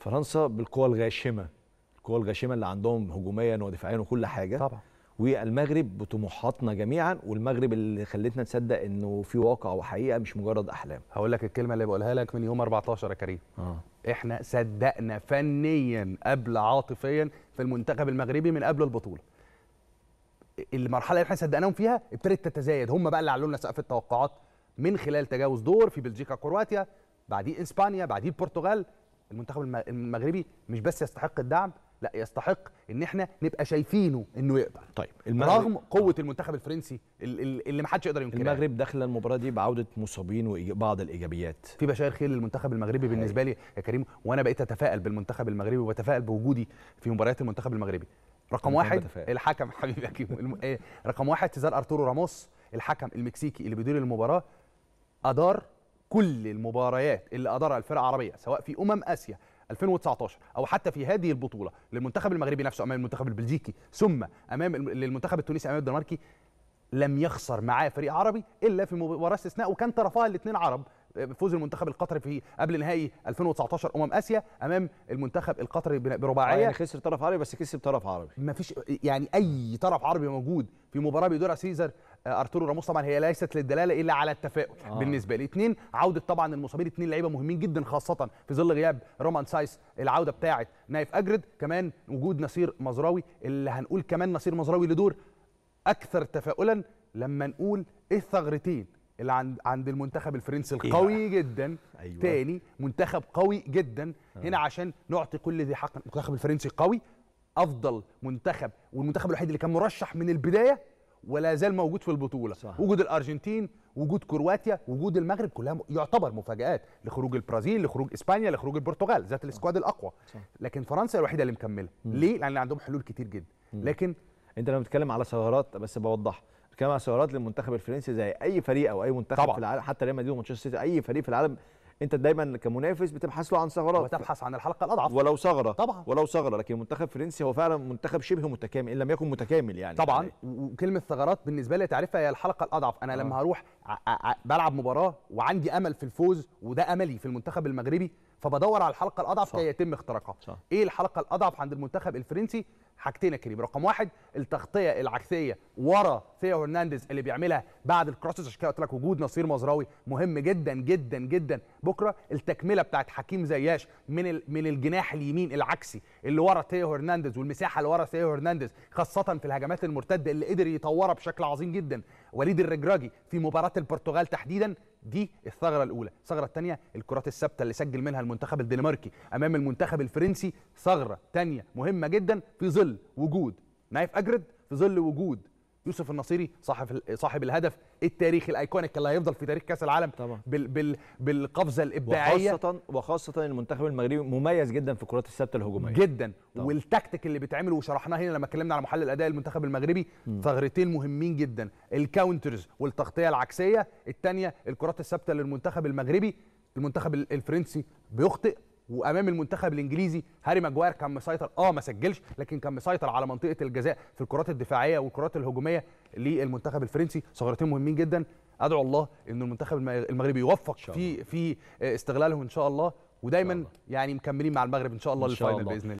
فرنسا بالقوى الغاشمه القوى الغاشمه اللي عندهم هجوميا ودفاعيا وكل حاجه طبعا والمغرب بطموحاتنا جميعا والمغرب اللي خلتنا نصدق انه في واقع وحقيقه مش مجرد احلام هقول لك الكلمه اللي بقولها لك من يوم 14 يا كريم آه. احنا صدقنا فنيا قبل عاطفيا في المنتخب المغربي من قبل البطوله المرحله اللي احنا صدقناهم فيها ابتدت تتزايد هم بقى اللي علوا لنا سقف التوقعات من خلال تجاوز دور في بلجيكا كرواتيا بعديه اسبانيا بعديه البرتغال المنتخب المغربي مش بس يستحق الدعم لا يستحق ان احنا نبقى شايفينه انه يقدر طيب المغرب رغم قوه المنتخب الفرنسي اللي ما حدش يقدر ينكرها المغرب داخله المباراه دي بعوده مصابين وبعض الايجابيات في بشائر خير للمنتخب المغربي بالنسبه لي يا كريم وانا بقيت اتفائل بالمنتخب المغربي وبتفائل بوجودي في مباريات المنتخب المغربي رقم واحد الحكم حبيبي يا كريم إيه، رقم واحد تزار ارتورو راموس الحكم المكسيكي اللي بيدير المباراه ادار كل المباريات اللي ادارها الفرقه العربيه سواء في امم اسيا 2019 او حتى في هذه البطوله للمنتخب المغربي نفسه امام المنتخب البلجيكي ثم امام للمنتخب التونسي امام الدنماركي لم يخسر معاه فريق عربي الا في مباراه استثناء وكان طرفها الاثنين عرب فوز المنتخب القطري في قبل نهائي 2019 امم اسيا امام المنتخب القطري برباعيه آه، يعني خسر طرف عربي بس كسب طرف عربي ما فيش يعني اي طرف عربي موجود في مباراه بيدورها سيزر آه، ارتورو راموس طبعا هي ليست للدلاله الا على التفاؤل آه. بالنسبه لي اثنين عوده طبعا المصابين اثنين لعيبه مهمين جدا خاصه في ظل غياب رومان سايس العوده بتاعه نايف اجرد كمان وجود نصير مزراوي اللي هنقول كمان نصير مزراوي لدور اكثر تفاؤلا لما نقول ايه الثغرتين اللي عند عند المنتخب الفرنسي إيه القوي إيه جدا أيوة. تاني منتخب قوي جدا آه. هنا عشان نعطي كل ذي حق المنتخب الفرنسي قوي افضل منتخب والمنتخب الوحيد اللي كان مرشح من البدايه ولا زال موجود في البطوله صح. وجود الارجنتين وجود كرواتيا وجود المغرب كلها يعتبر مفاجات لخروج البرازيل لخروج اسبانيا لخروج البرتغال ذات آه. السكواد الاقوى صح. لكن فرنسا الوحيده اللي مكمله ليه لان عندهم حلول كتير جدا لكن انت لما بتتكلم على ثغرات بس بوضح كما سيراد للمنتخب الفرنسي زي اي فريق او اي منتخب طبعا. في العالم حتى ريال مدريد ومانشستر سيتي اي فريق في العالم انت دايما كمنافس بتبحث له عن ثغرات وتبحث عن الحلقه الاضعف ولو ثغره طبعا ولو ثغره لكن المنتخب الفرنسي هو فعلا منتخب شبه متكامل ان لم يكن متكامل يعني طبعا يعني. وكلمه ثغرات بالنسبه لي تعرفها هي الحلقه الاضعف انا آه. لما هروح بلعب مباراه وعندي امل في الفوز وده املي في المنتخب المغربي فبدور على الحلقه الاضعف كي يتم اختراقها ايه الحلقه الاضعف عند المنتخب الفرنسي حاجتين يا كريم رقم واحد التغطيه العكسيه ورا ثيو هرنانديز اللي بيعملها بعد الكروسز عشان كده قلت لك وجود نصير مزراوي مهم جدا جدا جدا بكره التكمله بتاعت حكيم زياش من من الجناح اليمين العكسي اللي ورا ثيو هرنانديز والمساحه اللي ورا ثيو هرنانديز خاصه في الهجمات المرتده اللي قدر يطورها بشكل عظيم جدا وليد الرجراجي في مباراه البرتغال تحديدا دي الثغره الاولى الثغره الثانيه الكرات الثابته اللي سجل منها المنتخب الدنماركي امام المنتخب الفرنسي ثغره ثانيه مهمه جدا في ظل ظل وجود نايف اجرد في ظل وجود يوسف النصيري صاحب صاحب الهدف التاريخي الايكونيك اللي هيفضل في تاريخ كاس العالم طبعا. بال بال بالقفزه الابداعيه وخاصه وخاصه المنتخب المغربي مميز جدا في الكرات الثابته الهجوميه جدا والتكتيك اللي بيتعمل وشرحناه هنا لما اتكلمنا على محلل اداء المنتخب المغربي ثغرتين مهمين جدا الكاونترز والتغطيه العكسيه الثانيه الكرات الثابته للمنتخب المغربي المنتخب الفرنسي بيخطئ وامام المنتخب الانجليزي هاري ماجواير كان مسيطر اه ما سجلش لكن كان مسيطر على منطقه الجزاء في الكرات الدفاعيه والكرات الهجوميه للمنتخب الفرنسي ثغرتين مهمين جدا ادعو الله ان المنتخب المغربي يوفق في في استغلالهم ان شاء الله ودايما يعني مكملين مع المغرب ان شاء الله للفاينل باذن الله